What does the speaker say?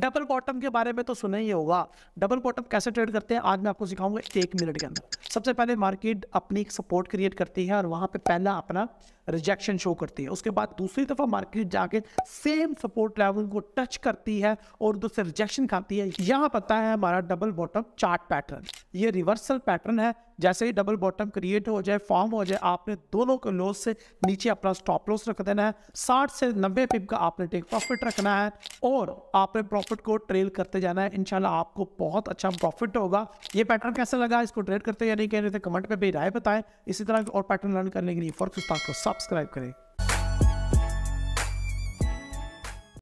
double bottom के बारे में तो सुना ही होगा डबल बॉटम कैसे ट्रेड करते हैं आज मैं आपको सिखाऊंगा एक मिनट के अंदर सबसे पहले मार्केट अपनी एक सपोर्ट क्रिएट करती है और वहाँ पे पहला अपना रिजेक्शन शो करती है उसके बाद दूसरी दफ़ा मार्केट जाके सेम सपोर्ट लेवल को टच करती है और दूसरे रिजेक्शन खाती है यहाँ पता है हमारा डबल बॉटम चार्ट पैटर्न ये रिवर्सल पैटर्न है जैसे ही डबल बॉटम क्रिएट हो जाए फॉर्म हो जाए आपने दोनों को लॉस से नीचे अपना स्टॉप लॉस रख देना है 60 से 90 पिप का आपने टेक प्रॉफिट रखना है और आपने प्रॉफिट को ट्रेल करते जाना है इनशाला आपको बहुत अच्छा प्रॉफिट होगा ये पैटर्न कैसा लगा इसको ट्रेड करते या नहीं कह रहे थे कमेंट में भी राय बताएं इसी तरह और पैटर्न लर्न करने के लिए फॉर्क को सब्सक्राइब करें